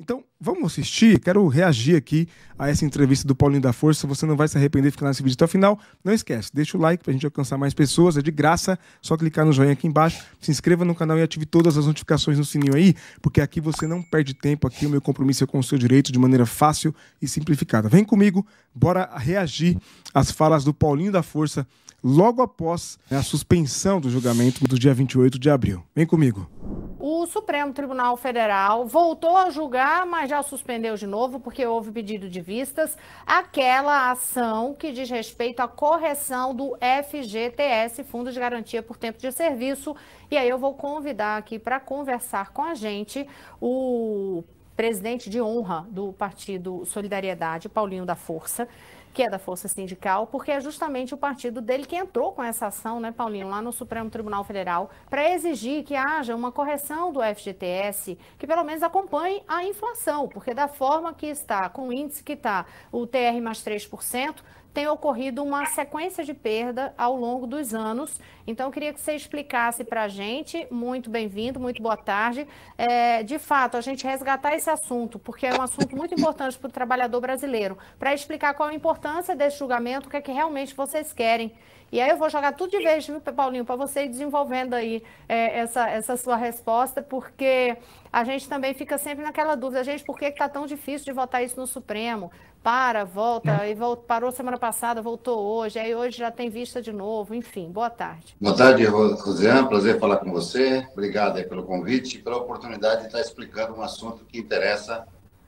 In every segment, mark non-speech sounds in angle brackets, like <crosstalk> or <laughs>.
Então, vamos assistir? Quero reagir aqui a essa entrevista do Paulinho da Força. Você não vai se arrepender de ficar nesse vídeo até o final. Não esquece, deixa o like para a gente alcançar mais pessoas. É de graça, só clicar no joinha aqui embaixo. Se inscreva no canal e ative todas as notificações no sininho aí, porque aqui você não perde tempo. Aqui o meu compromisso é com o seu direito de maneira fácil e simplificada. Vem comigo, bora reagir às falas do Paulinho da Força logo após a suspensão do julgamento do dia 28 de abril. Vem comigo. O Supremo Tribunal Federal voltou a julgar lembrar, mas já suspendeu de novo, porque houve pedido de vistas, aquela ação que diz respeito à correção do FGTS, Fundo de Garantia por Tempo de Serviço. E aí eu vou convidar aqui para conversar com a gente o presidente de honra do partido Solidariedade, Paulinho da Força, que é da Força Sindical, porque é justamente o partido dele que entrou com essa ação, né, Paulinho, lá no Supremo Tribunal Federal, para exigir que haja uma correção do FGTS, que pelo menos acompanhe a inflação, porque da forma que está, com o índice que está, o TR mais 3%, tem ocorrido uma sequência de perda ao longo dos anos. Então, eu queria que você explicasse para a gente, muito bem-vindo, muito boa tarde, é, de fato, a gente resgatar esse assunto, porque é um assunto muito importante para o trabalhador brasileiro, para explicar qual a importância desse julgamento, o que é que realmente vocês querem e aí eu vou jogar tudo de vez, viu, Paulinho, para você ir desenvolvendo aí é, essa, essa sua resposta, porque a gente também fica sempre naquela dúvida, gente, por que está tão difícil de votar isso no Supremo? Para, volta, hum. e volta, parou semana passada, voltou hoje, aí hoje já tem vista de novo, enfim, boa tarde. Boa tarde, Rosiane, prazer falar com você, obrigado pelo convite e pela oportunidade de estar explicando um assunto que interessa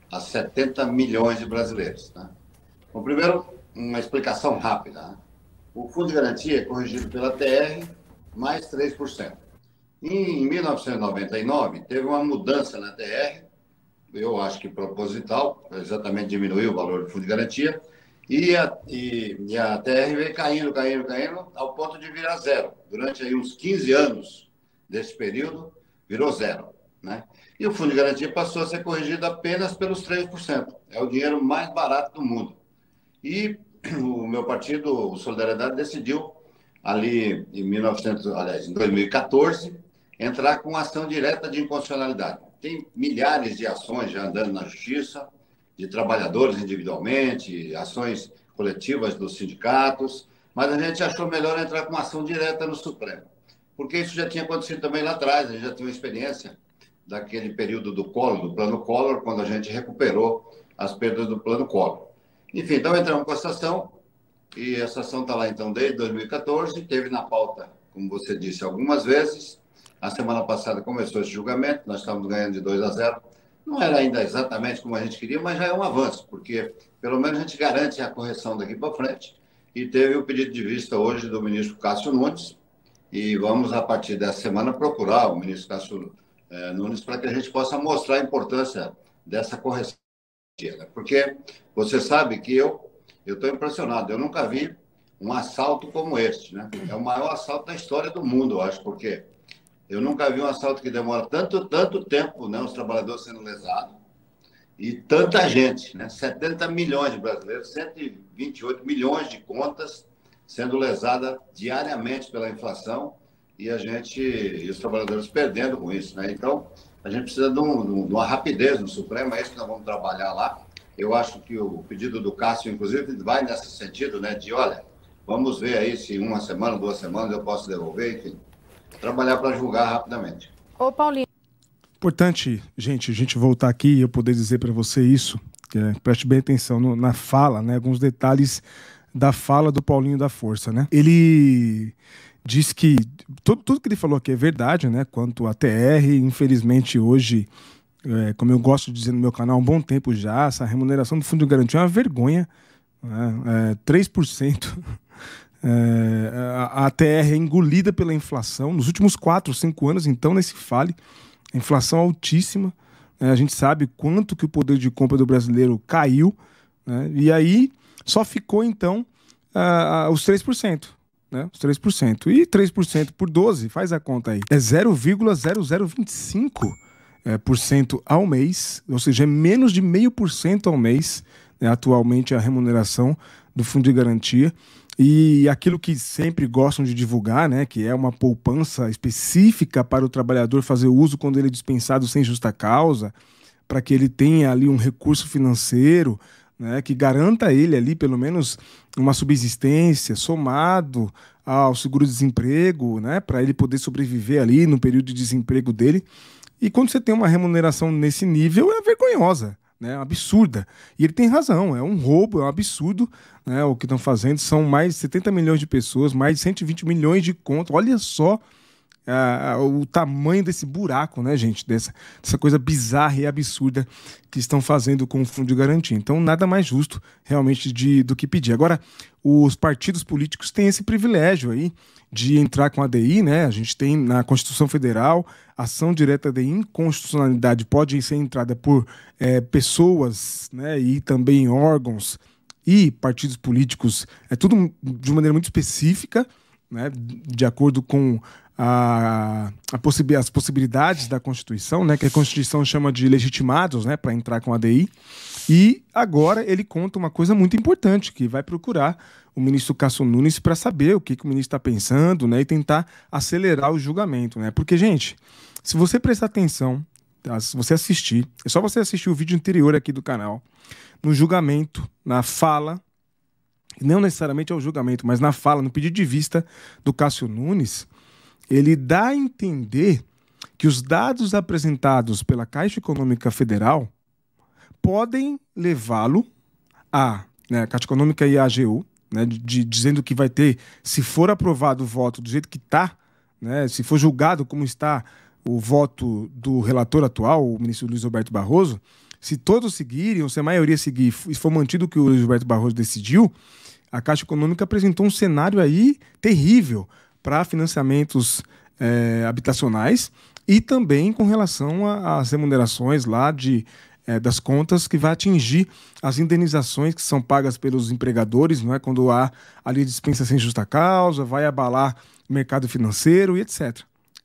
a 70 milhões de brasileiros. Né? Bom, primeiro, uma explicação rápida, né? O Fundo de Garantia é corrigido pela TR, mais 3%. Em 1999, teve uma mudança na TR, eu acho que proposital, exatamente diminuiu o valor do Fundo de Garantia, e a, e, e a TR veio caindo, caindo, caindo, ao ponto de virar zero. Durante aí uns 15 anos desse período, virou zero. Né? E o Fundo de Garantia passou a ser corrigido apenas pelos 3%. É o dinheiro mais barato do mundo. E o meu partido, o Solidariedade, decidiu ali em 1900, aliás, em 2014, entrar com ação direta de inconstitucionalidade. Tem milhares de ações já andando na justiça, de trabalhadores individualmente, ações coletivas dos sindicatos, mas a gente achou melhor entrar com ação direta no Supremo, porque isso já tinha acontecido também lá atrás, a gente já tinha uma experiência daquele período do Collor, do Plano Collor, quando a gente recuperou as perdas do Plano Collor. Enfim, então entramos com essa ação, e essa ação está lá então desde 2014, teve na pauta, como você disse, algumas vezes. A semana passada começou esse julgamento, nós estávamos ganhando de 2 a 0. Não era ainda exatamente como a gente queria, mas já é um avanço, porque pelo menos a gente garante a correção daqui para frente. E teve o pedido de vista hoje do ministro Cássio Nunes, e vamos, a partir dessa semana, procurar o ministro Cássio eh, Nunes para que a gente possa mostrar a importância dessa correção porque você sabe que eu estou impressionado. Eu nunca vi um assalto como este. Né? É o maior assalto da história do mundo, eu acho, porque eu nunca vi um assalto que demora tanto, tanto tempo, né? os trabalhadores sendo lesados, e tanta gente, né? 70 milhões de brasileiros, 128 milhões de contas sendo lesadas diariamente pela inflação, e a gente, e os trabalhadores perdendo com isso. Né? Então, a gente precisa de, um, de uma rapidez no Supremo, é isso que nós vamos trabalhar lá. Eu acho que o pedido do Cássio, inclusive, vai nesse sentido, né? De olha, vamos ver aí se uma semana, duas semanas eu posso devolver, enfim, trabalhar para julgar rapidamente. Ô, Paulinho. Importante, gente, a gente voltar aqui e eu poder dizer para você isso. É, preste bem atenção no, na fala, né? Alguns detalhes da fala do Paulinho da Força, né? Ele diz que tudo, tudo que ele falou aqui é verdade, né? Quanto à TR, infelizmente hoje, é, como eu gosto de dizer no meu canal há um bom tempo já, essa remuneração do Fundo de Garantia é uma vergonha. Né? É, 3%. <laughs> É, a, a TR é engolida pela inflação. Nos últimos 4, 5 anos, então, nesse fale, a inflação é altíssima. Né? a gente sabe quanto que o poder de compra do brasileiro caiu. Né? E aí só ficou, então, uh, os 3% né? Os 3%. E 3% por 12, faz a conta aí. É 0,0025% é, por cento ao mês, ou seja, é menos de meio por cento ao mês, né? atualmente a remuneração do Fundo de Garantia. E aquilo que sempre gostam de divulgar, né, que é uma poupança específica para o trabalhador fazer uso quando ele é dispensado sem justa causa, para que ele tenha ali um recurso financeiro né, que garanta ele ali pelo menos uma subsistência somado ao seguro-desemprego, né, para ele poder sobreviver ali no período de desemprego dele. E quando você tem uma remuneração nesse nível, é vergonhosa, né, é absurda. E ele tem razão, é um roubo, é um absurdo né, o que estão fazendo. São mais de 70 milhões de pessoas, mais de 120 milhões de contas. Olha só é, é, o tamanho desse buraco, né, gente? Dessa, dessa coisa bizarra e absurda que estão fazendo com o fundo de garantia. Então, nada mais justo realmente de, do que pedir. Agora, os partidos políticos têm esse privilégio aí de entrar com a DI, né? A gente tem na Constituição Federal ação direta de inconstitucionalidade pode ser entrada por é, pessoas, né? E também órgãos e partidos políticos. É tudo de uma maneira muito específica né, de acordo com a, a as possibilidades da Constituição, né, que a Constituição chama de legitimados né, para entrar com a DI. E agora ele conta uma coisa muito importante, que vai procurar o ministro Cássio Nunes para saber o que, que o ministro está pensando né, e tentar acelerar o julgamento. Né? Porque, gente, se você prestar atenção, tá, se você assistir, é só você assistir o vídeo anterior aqui do canal, no julgamento, na fala não necessariamente ao julgamento, mas na fala, no pedido de vista do Cássio Nunes, ele dá a entender que os dados apresentados pela Caixa Econômica Federal podem levá-lo a, né, a Caixa Econômica e a AGU, né, de, dizendo que vai ter, se for aprovado o voto do jeito que está, né, se for julgado como está o voto do relator atual, o ministro Luiz Roberto Barroso, se todos seguirem, ou se a maioria seguir e for mantido o que o Luiz Roberto Barroso decidiu, a Caixa Econômica apresentou um cenário aí terrível para financiamentos é, habitacionais e também com relação às remunerações lá de é, das contas que vai atingir as indenizações que são pagas pelos empregadores, não é quando há ali dispensa sem justa causa, vai abalar o mercado financeiro e etc.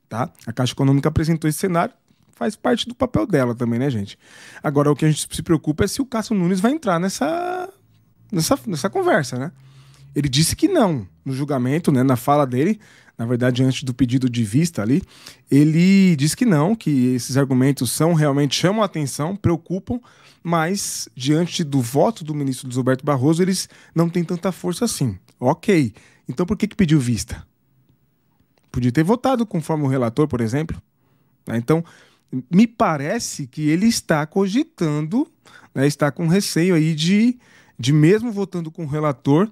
Tá? A Caixa Econômica apresentou esse cenário, faz parte do papel dela também, né, gente? Agora o que a gente se preocupa é se o Cássio Nunes vai entrar nessa nessa, nessa conversa, né? Ele disse que não. No julgamento, né, na fala dele, na verdade, antes do pedido de vista ali, ele disse que não, que esses argumentos são realmente chamam a atenção, preocupam, mas diante do voto do ministro Luiz Roberto Barroso, eles não têm tanta força assim. Ok. Então por que, que pediu vista? Podia ter votado conforme o relator, por exemplo. Né? Então, me parece que ele está cogitando, né, está com receio aí de de mesmo votando com o relator,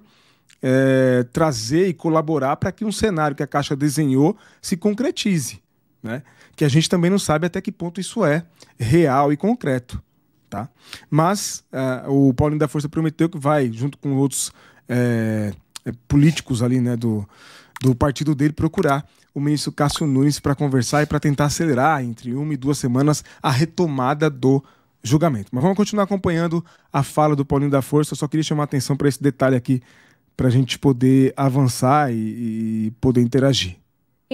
é, trazer e colaborar para que um cenário que a Caixa desenhou se concretize. Né? Que a gente também não sabe até que ponto isso é real e concreto. Tá? Mas uh, o Paulinho da Força prometeu que vai, junto com outros é, políticos ali né, do, do partido dele, procurar o ministro Cássio Nunes para conversar e para tentar acelerar entre uma e duas semanas a retomada do julgamento. Mas vamos continuar acompanhando a fala do Paulinho da Força. Eu só queria chamar a atenção para esse detalhe aqui, para a gente poder avançar e, e poder interagir.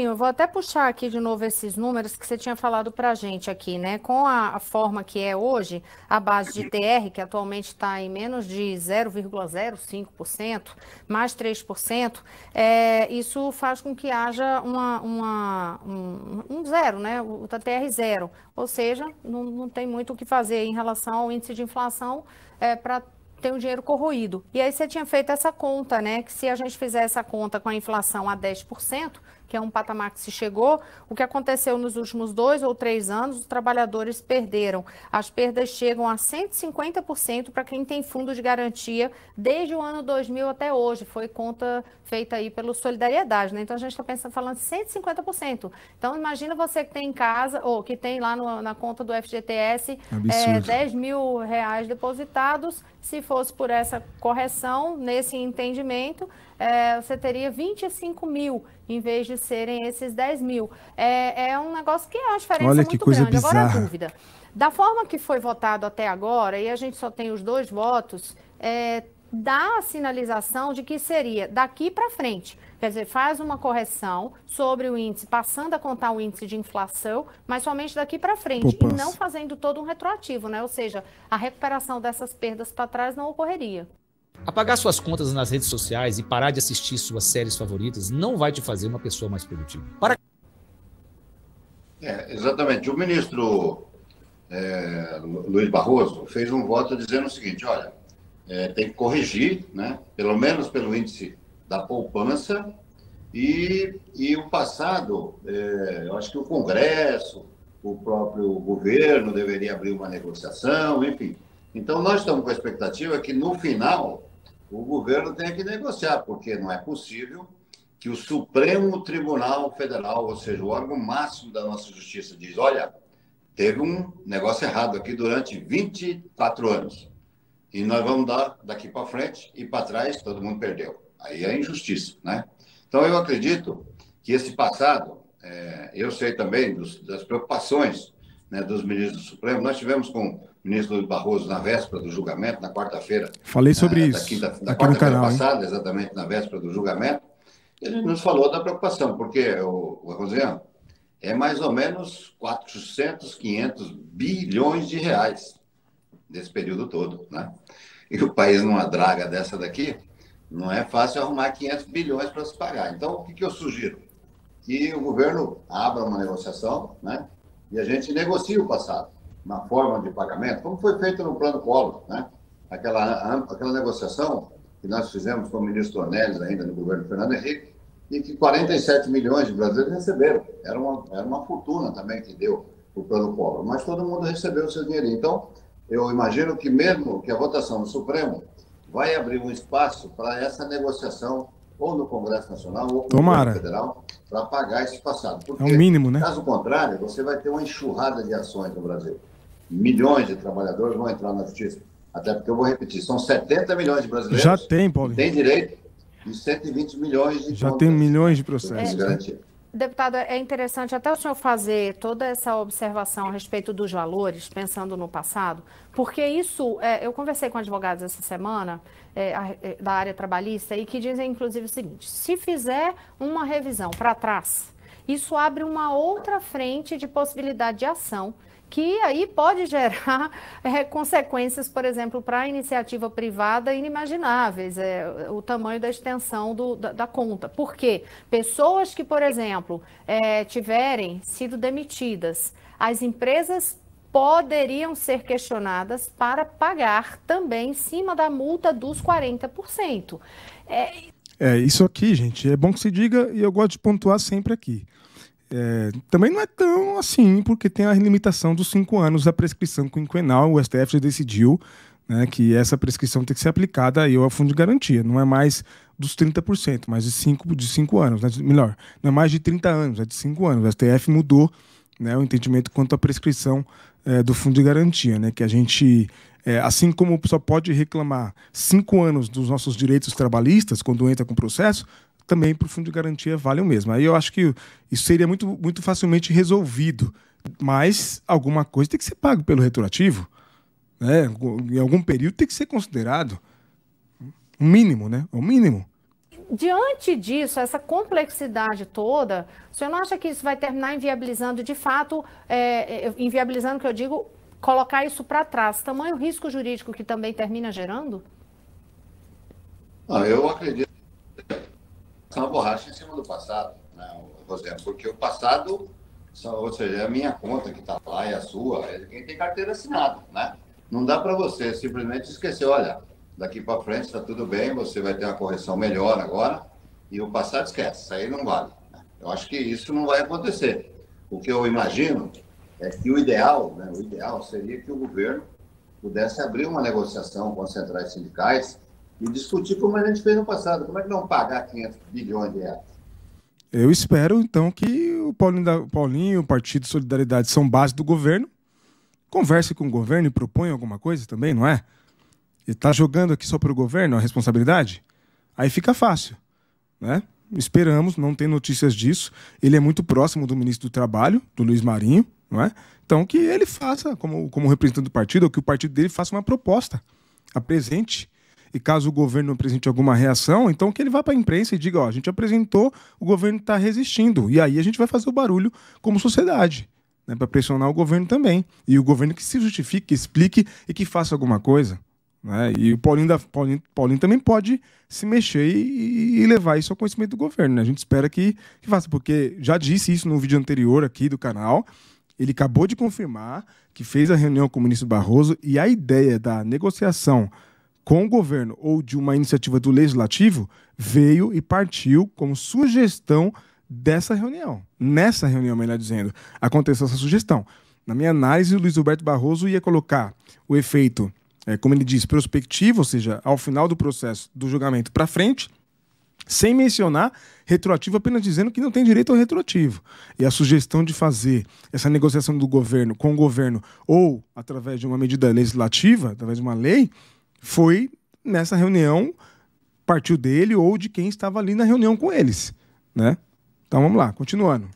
Eu vou até puxar aqui de novo esses números que você tinha falado para a gente aqui, né? Com a, a, forma que é hoje, a base de TR, que atualmente está em menos de 0,05%, mais 3%, é, isso faz com que haja uma, uma um, um, zero, né? O TR zero. Ou seja, não, não tem muito o que fazer em relação ao índice de inflação é, para tem o dinheiro corroído. E aí você tinha feito essa conta, né? Que se a gente fizer essa conta com a inflação a 10%, que é um patamar que se chegou. O que aconteceu nos últimos dois ou três anos, os trabalhadores perderam. As perdas chegam a 150% para quem tem fundo de garantia desde o ano 2000 até hoje. Foi conta feita aí pelo Solidariedade, né? Então a gente está pensando falando 150%. Então imagina você que tem em casa ou que tem lá no, na conta do FGTS é, 10 mil reais depositados. Se fosse por essa correção, nesse entendimento, é, você teria 25 mil em vez de serem esses 10 mil. É, é um negócio que é uma diferença Olha muito grande. Bizarra. Agora a dúvida. Da forma que foi votado até agora, e a gente só tem os dois votos, é, dá a sinalização de que seria daqui para frente. Quer dizer, faz uma correção sobre o índice, passando a contar o índice de inflação, mas somente daqui para frente, Poupança. e não fazendo todo um retroativo, né? Ou seja, a recuperação dessas perdas para trás não ocorreria. Apagar suas contas nas redes sociais e parar de assistir suas séries favoritas não vai te fazer uma pessoa mais produtiva. Para... É, exatamente. O ministro é, Luiz Barroso fez um voto dizendo o seguinte: olha, é, tem que corrigir, né, pelo menos pelo índice da poupança, e, e o passado, é, eu acho que o Congresso, o próprio governo deveria abrir uma negociação, enfim então, nós estamos com a expectativa que, no final, o governo tenha que negociar, porque não é possível que o Supremo Tribunal Federal, ou seja, o órgão máximo da nossa justiça, diz: olha, teve um negócio errado aqui durante 24 anos. E nós vamos dar daqui para frente e para trás, todo mundo perdeu. Aí é injustiça, né? Então, eu acredito que esse passado, é, eu sei também dos, das preocupações né, dos ministros do Supremo, nós tivemos com ministro Barroso na véspera do julgamento, na quarta-feira. Falei sobre na, eh, isso. Da, quinta, da quarta-feira passada, hein? exatamente na véspera do julgamento, ele nos falou da preocupação, porque, o, o Rosiano, é mais ou menos 400, 500 bilhões de reais nesse período todo, né? E o país numa draga dessa daqui, não é fácil arrumar 500 bilhões para se pagar. Então, o que, que eu sugiro? Que o governo abra uma negociação, né? E a gente negocie o passado na forma de pagamento, como foi feito no plano Collor, né? Aquela, aquela negociação que nós fizemos com o ministro Ornelis ainda no governo Fernando Henrique, e que 47 milhões de brasileiros receberam. Era uma, era uma fortuna também que deu o plano Collor, mas todo mundo recebeu o seu dinheiro. Então, eu imagino que mesmo que a votação no Supremo vai abrir um espaço para essa negociação ou no Congresso Nacional ou no Tomara. Federal para pagar esse passado. Porque, é o um mínimo, né? Caso contrário, você vai ter uma enxurrada de ações no Brasil milhões de trabalhadores vão entrar na justiça. Até porque eu vou repetir, são 70 milhões de brasileiros. Já tem, Paulo. Tem direito e 120 milhões de Já tem milhões de processos. É, Deputado, é interessante até o senhor fazer toda essa observação a respeito dos valores, pensando no passado, porque isso, é, eu conversei com advogados essa semana é, a, é, da área trabalhista e que dizem, inclusive, o seguinte: se fizer uma revisão para trás, isso abre uma outra frente de possibilidade de ação que aí pode gerar <laughs> é, consequências, por exemplo, para a iniciativa privada inimagináveis, é, o tamanho da extensão do, da, da, conta. Porque pessoas que, por exemplo, é, tiverem sido demitidas, as empresas poderiam ser questionadas para pagar também em cima da multa dos 40%. É... é isso aqui, gente, é bom que se diga e eu gosto de pontuar sempre aqui. É, também não é tão assim, porque tem a limitação dos cinco anos da prescrição quinquenal. O STF já decidiu né, que essa prescrição tem que ser aplicada aí ao fundo de garantia. Não é mais dos 30%, mas de cinco de cinco anos. Né? Melhor, não é mais de 30 anos, é de cinco anos. O STF mudou né, o entendimento quanto à prescrição é, do fundo de garantia, né, que a gente, é, assim como só pode reclamar cinco anos dos nossos direitos trabalhistas quando entra com processo, também para o fundo de garantia vale o mesmo. Aí eu acho que isso seria muito, muito facilmente resolvido, mas alguma coisa tem que ser pago pelo retroativo. Né? Em algum período tem que ser considerado. O mínimo, né? O mínimo diante disso, essa complexidade toda, o senhor não acha que isso vai terminar inviabilizando, de fato, é, é inviabilizando, que eu digo, colocar isso para trás? Tamanho risco jurídico que também termina gerando? Ah, eu acredito uma borracha em cima do passado, né, José? Porque o passado, ou seja, é a minha conta que está lá, é a sua, é quem tem carteira assinada, né? Não dá para você simplesmente esquecer, olha, daqui para frente está tudo bem, você vai ter uma correção melhor agora, e o passado esquece, isso aí não vale. Né? Eu acho que isso não vai acontecer. O que eu imagino é que o ideal, né, o ideal seria que o governo pudesse abrir uma negociação com as centrais sindicais e discutir como a gente fez no passado. Como é que não pagar 500 bilhões de reais? Eu espero, então, que o Paulinho, da, o Paulinho, o Partido Solidariedade são base do governo, converse com o governo e proponha alguma coisa também, não é? E tá jogando aqui só para o governo a responsabilidade? Aí fica fácil, né? Esperamos, não tem notícias disso. Ele é muito próximo do ministro do Trabalho, do Luiz Marinho, não é? Então que ele faça, como, como representante do partido, ou que o partido dele faça uma proposta, apresente e caso o governo apresente alguma reação, então que ele vá para a imprensa e diga: ó, a gente apresentou, o governo está resistindo. E aí a gente vai fazer o barulho como sociedade. Né, para pressionar o governo também. E o governo que se justifique, que explique e que faça alguma coisa. Né? E o Paulinho, da, Paulinho, Paulinho também pode se mexer e, e, levar isso ao conhecimento do governo. Né? A gente espera que, que faça, porque já disse isso no vídeo anterior aqui do canal. Ele acabou de confirmar que fez a reunião com o ministro Barroso e a ideia da negociação com o governo ou de uma iniciativa do legislativo, veio e partiu como sugestão dessa reunião. Nessa reunião, melhor dizendo, aconteceu essa sugestão. Na minha análise, o Luiz Alberto Barroso ia colocar o efeito, é, como ele diz, prospectivo, ou seja, ao final do processo do julgamento para frente, sem mencionar retroativo, apenas dizendo que não tem direito ao retroativo. E a sugestão de fazer essa negociação do governo com o governo ou através de uma medida legislativa, através de uma lei, foi nessa reunião, partiu dele ou de quem estava ali na reunião com eles, né? Então vamos lá, continuando.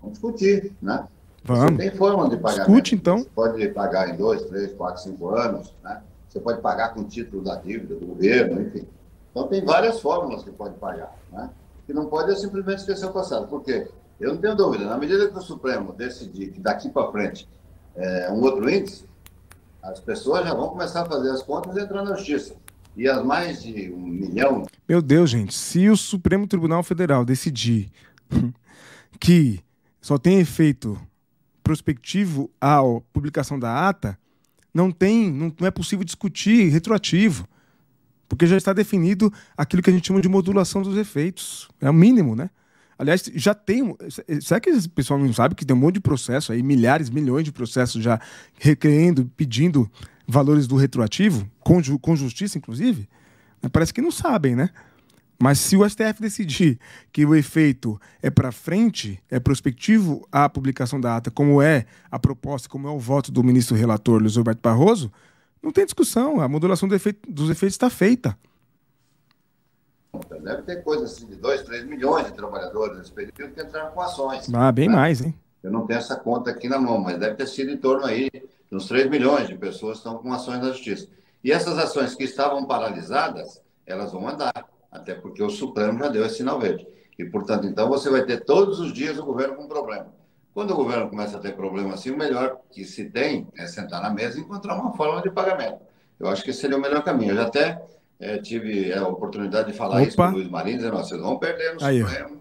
Vamos discutir, né? Vamos. Você tem forma de pagar. Discute né? então. Você pode pagar em dois, três, quatro, cinco anos, né? Você pode pagar com título da dívida do governo, enfim. Então tem várias fórmulas que pode pagar, né? que não pode é simplesmente esquecer o passado. Por quê? Eu não tenho dúvida, na medida que o Supremo decidir que daqui para frente é um outro índice, as pessoas já vão começar a fazer as contas e entrar na justiça. E as mais de um milhão. Meu Deus, gente, se o Supremo Tribunal Federal decidir <laughs> que só tem efeito prospectivo à publicação da ata, não tem, não, não é possível discutir retroativo porque já está definido aquilo que a gente chama de modulação dos efeitos. É o mínimo, né? Aliás, já tem. Será que esse pessoal não sabe que tem um monte de processo aí, milhares, milhões de processos já requerendo, pedindo valores do retroativo, com, ju, com justiça, inclusive? Né, parece que não sabem, né? Mas se o STF decidir que o efeito é para frente, é prospectivo à publicação da ata, como é a proposta, como é o voto do ministro relator Luiz Roberto Barroso, não tem discussão. A modulação do efeito, dos efeitos está feita. Então, deve ter coisa assim de 2, 3 milhões de trabalhadores nesse período que entraram com ações. Ah, bem né? mais, hein? Eu não tenho essa conta aqui na mão, mas deve ter sido em torno aí uns 3 milhões de pessoas que estão com ações na justiça. E essas ações que estavam paralisadas, elas vão andar, até porque o Supremo já deu esse sinal verde. E, portanto, então você vai ter todos os dias o governo com problema. Quando o governo começa a ter problema assim, o melhor que se tem é sentar na mesa e encontrar uma forma de pagamento. Eu acho que esse seria o melhor caminho. Eu já até é, tive a oportunidade de falar Opa. isso com o Luiz Marinho, dizendo, vocês vão né? perder no Aí. Supremo.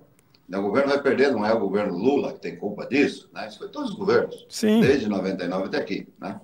O governo vai perder, não é o governo Lula que tem culpa disso, né? Isso foi todos os governos, Sim. desde 99 até aqui, né?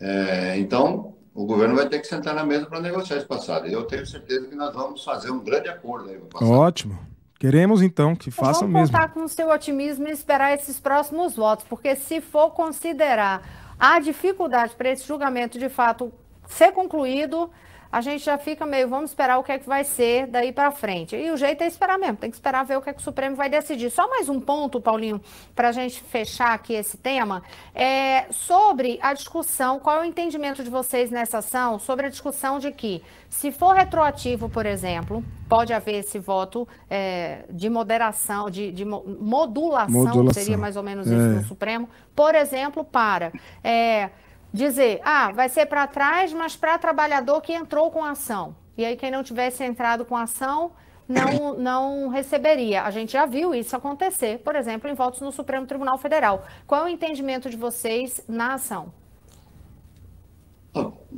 É, então, o governo vai ter que sentar na mesa para negociar esse passado. E eu tenho certeza que nós vamos fazer um grande acordo aí Ótimo. Queremos então que façam mesmo. Vamos contar com o seu otimismo e esperar esses próximos votos, porque se for considerar a dificuldade para esse julgamento de fato ser concluído, a gente já fica meio, vamos esperar o que é que vai ser daí para frente. E o jeito é esperar mesmo, tem que esperar ver o que é que o Supremo vai decidir. Só mais um ponto, Paulinho, para a gente fechar aqui esse tema, é sobre a discussão, qual é o entendimento de vocês nessa ação sobre a discussão de que, se for retroativo, por exemplo, pode haver esse voto é, de moderação, de, de modulação, modulação, seria mais ou menos isso é. no Supremo, por exemplo, para... É, dizer, ah, vai ser para trás, mas para trabalhador que entrou com ação. E aí quem não tivesse entrado com ação não, <coughs> não receberia. A gente já viu isso acontecer, por exemplo, em votos no Supremo Tribunal Federal. Qual é o entendimento de vocês na ação?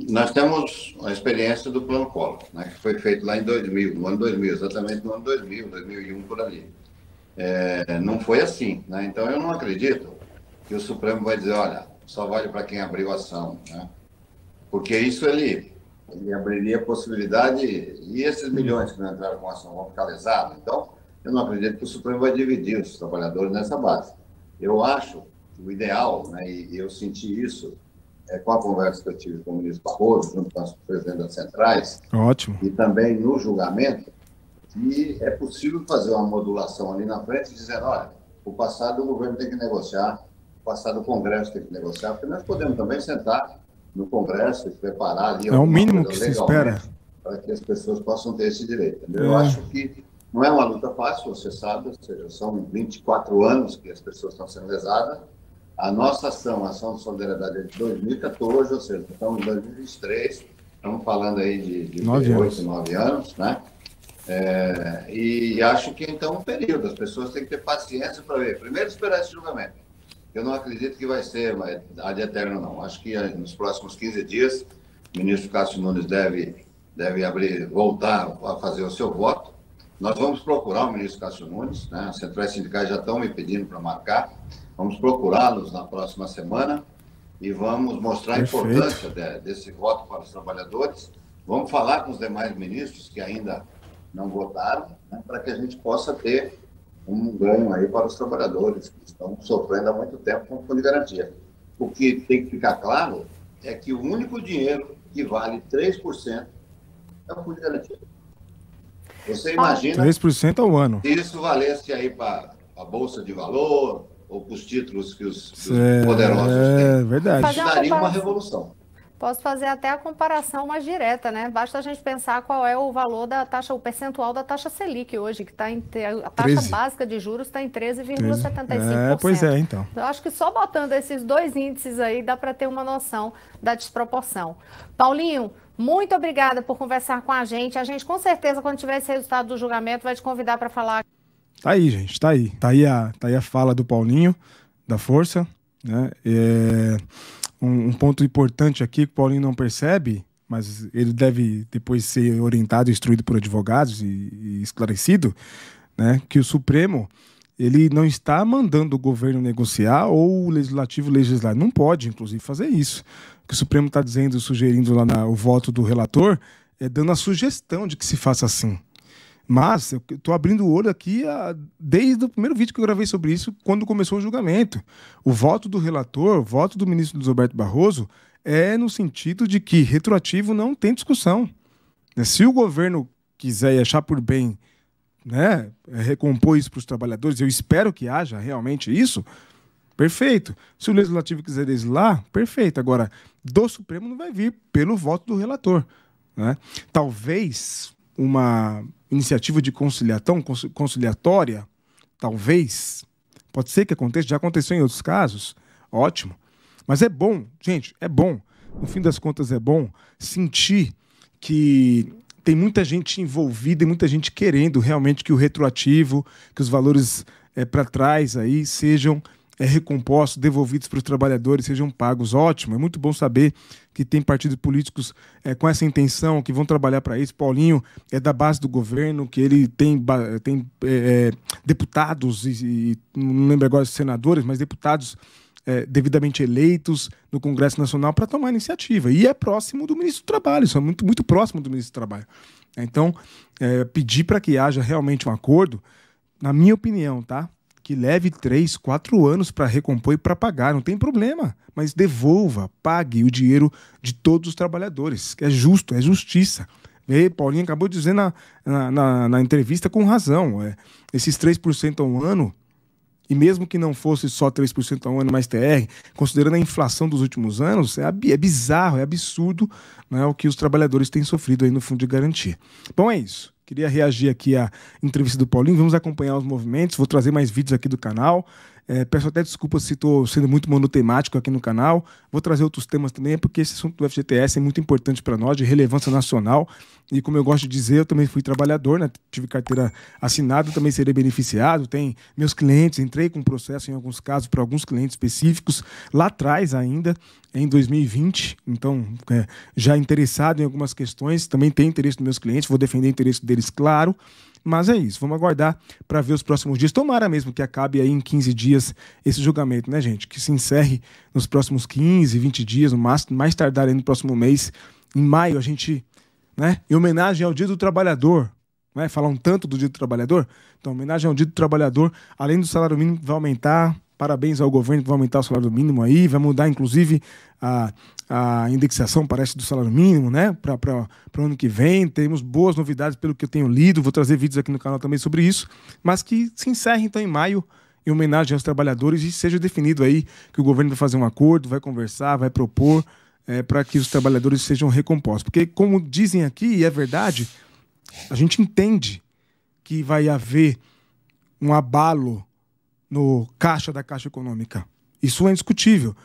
Nós temos a experiência do Plano Collor, né, que foi feito lá em 2000, no ano 2000, exatamente no ano 2000, 2001, por ali. É, não foi assim. Né? Então, eu não acredito que o Supremo vai dizer, olha, só vale para quem abriu ação, né? Porque isso ele, ele abriria a possibilidade, e esses milhões que não entraram com ação vão ficar lesados. Então, eu não acredito que o Supremo vai dividir os trabalhadores nessa base. Eu acho que o ideal, né, e eu senti isso é, com a conversa que eu tive com o ministro Barroso, junto com as presidentes centrais, Ótimo. e também no julgamento, que é possível fazer uma modulação ali na frente, dizendo, olha, o passado o governo tem que negociar passar do Congresso tem que negociar, porque nós podemos também sentar no Congresso e preparar ali. É o mínimo que se espera. Para que as pessoas possam ter esse direito. É. Eu acho que não é uma luta fácil, você sabe, ou seja, são 24 anos que as pessoas estão sendo lesadas. A nossa ação, a Ação de Solidariedade é de 2014, ou seja, estamos em 2023, estamos falando aí de, de nove 8, anos. 9 anos, né? É, e acho que então é um período, as pessoas têm que ter paciência para ver. Primeiro, esperar esse julgamento. Eu não acredito que vai ser ad eterno, não. Acho que eh, nos próximos 15 dias, o ministro Cássio Nunes deve, deve abrir, voltar a fazer o seu voto. Nós vamos procurar o ministro Cássio Nunes, né? as centrais sindicais já estão me pedindo para marcar. Vamos procurá-los na próxima semana e vamos mostrar Perfeito. a importância de, desse voto para os trabalhadores. Vamos falar com os demais ministros que ainda não votaram, né, para que a gente possa ter um ganho aí para os trabalhadores que estão sofrendo há muito tempo com o fundo de garantia. O que tem que ficar claro é que o único dinheiro que vale 3% é o fundo de garantia. Você ah. imagina. 3% ao ano. Se isso valesse aí para a Bolsa de Valor ou para os títulos que os, que os é, poderosos é, têm. É verdade. Daria uma revolução. Posso fazer até a comparação mais direta, né? Basta a gente pensar qual é o valor da taxa, o percentual da taxa Selic hoje, que está em. A taxa 13. básica de juros está em 13,75%. É, pois é, então. Eu acho que só botando esses dois índices aí dá para ter uma noção da desproporção. Paulinho, muito obrigada por conversar com a gente. A gente, com certeza, quando tiver esse resultado do julgamento, vai te convidar para falar. Tá aí, gente, tá aí. Tá aí a, tá aí a fala do Paulinho, da Força, né? É um, um ponto importante aqui que o Paulinho não percebe, mas ele deve depois ser orientado, instruído por advogados e, e esclarecido, né, que o Supremo ele não está mandando o governo negociar ou o legislativo legislar. Não pode, inclusive, fazer isso. O que o Supremo está dizendo, sugerindo lá na, o voto do relator, é dando a sugestão de que se faça assim. Mas eu estou abrindo o olho aqui a, desde o primeiro vídeo que eu gravei sobre isso, quando começou o julgamento. O voto do relator, o voto do ministro Luiz Roberto Barroso, é no sentido de que retroativo não tem discussão. Né, se o governo quiser e achar por bem né, é, recompor isso para os trabalhadores, eu espero que haja realmente isso, perfeito. Se o legislativo quiser legislar, perfeito. Agora, do Supremo não vai vir pelo voto do relator. Né? Talvez uma iniciativa de conciliação, conciliatória, talvez. Pode ser que aconteça, já aconteceu em outros casos. Ótimo. Mas é bom, gente, é bom. No fim das contas, é bom sentir que tem muita gente envolvida e muita gente querendo realmente que o retroativo, que os valores é, eh, para trás aí sejam é, recompostos, devolvidos para os trabalhadores, sejam pagos. Ótimo, é muito bom saber que tem partidos políticos é, com essa intenção, que vão trabalhar para isso. Paulinho é da base do governo, que ele tem, tem é, é, deputados, e, e, não lembro agora senadores, mas deputados é, devidamente eleitos no Congresso Nacional para tomar iniciativa. E é próximo do ministro do Trabalho, isso é muito, muito próximo do ministro do Trabalho. Então, é, pedir para que haja realmente um acordo, na minha opinião, tá? que leve três, quatro anos para recompor e para pagar, não tem problema. Mas devolva, pague o dinheiro de todos os trabalhadores. É justo, é justiça. E Paulinho acabou de dizer na, na, na, na entrevista com razão. É, esses 3% ao ano, e mesmo que não fosse só 3% ao ano mais TR, considerando a inflação dos últimos anos, é, é bizarro, é absurdo né, o que os trabalhadores têm sofrido aí no fundo de garantia. Bom, é isso. Queria reagir aqui à entrevista do Paulinho. Vamos acompanhar os movimentos. Vou trazer mais vídeos aqui do canal. É, peço até desculpas se estou sendo muito monotemático aqui no canal. Vou trazer outros temas também, porque esse assunto do FGTS é muito importante para nós, de relevância nacional. E como eu gosto de dizer, eu também fui trabalhador, né? tive carteira assinada, também serei beneficiado. Tem meus clientes, entrei com processo em alguns casos para alguns clientes específicos, lá atrás ainda, em 2020. Então, é, já interessado em algumas questões, também tem interesse dos meus clientes, vou defender o interesse deles, claro. Mas é isso, vamos aguardar para ver os próximos dias. Tomara mesmo que acabe aí em 15 dias esse julgamento, né, gente? Que se encerre nos próximos 15, 20 dias, no máximo, mais tardar aí no próximo mês. Em maio, a gente, né, em homenagem ao Dia do Trabalhador, né, falar um tanto do Dia do Trabalhador. Então, homenagem ao Dia do Trabalhador, além do salário mínimo vai aumentar, Parabéns ao governo que vai aumentar o salário mínimo aí, vai mudar inclusive a, a indexação, parece, do salário mínimo, né? Para o ano que vem. Temos boas novidades pelo que eu tenho lido. Vou trazer vídeos aqui no canal também sobre isso. Mas que se encerre então em maio em homenagem aos trabalhadores e seja definido aí que o governo vai fazer um acordo, vai conversar, vai propor é, para que os trabalhadores sejam recompostos. Porque, como dizem aqui, e é verdade, a gente entende que vai haver um abalo no caixa da Caixa Econômica. Isso é indiscutível.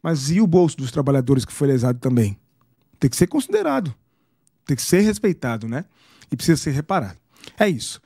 Mas e o bolso dos trabalhadores que foi lesado também? Tem que ser considerado. Tem que ser respeitado, né? E precisa ser reparado. É isso.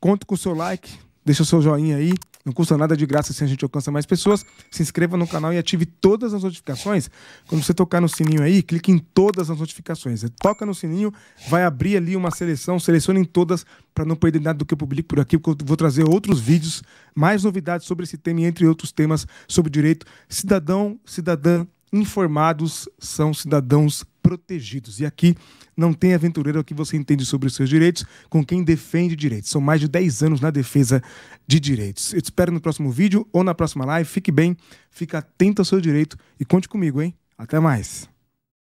Conto com o seu like, deixa o seu joinha aí. Não custa nada é de graça se assim a gente alcança mais pessoas. Se inscreva no canal e ative todas as notificações. Quando você tocar no sininho aí, clique em todas as notificações. Você toca no sininho, vai abrir ali uma seleção, selecione em todas para não perder nada do que eu publico por aqui, porque eu vou trazer outros vídeos, mais novidades sobre esse tema e entre outros temas sobre direito. Cidadão, cidadã, informados são cidadãos protegidos. E aqui não tem aventureiro que você entende sobre os seus direitos com quem defende direitos. São mais de 10 anos na defesa de direitos. Eu te espero no próximo vídeo ou na próxima live. Fique bem, fique atento ao seu direito e conte comigo, hein? Até mais.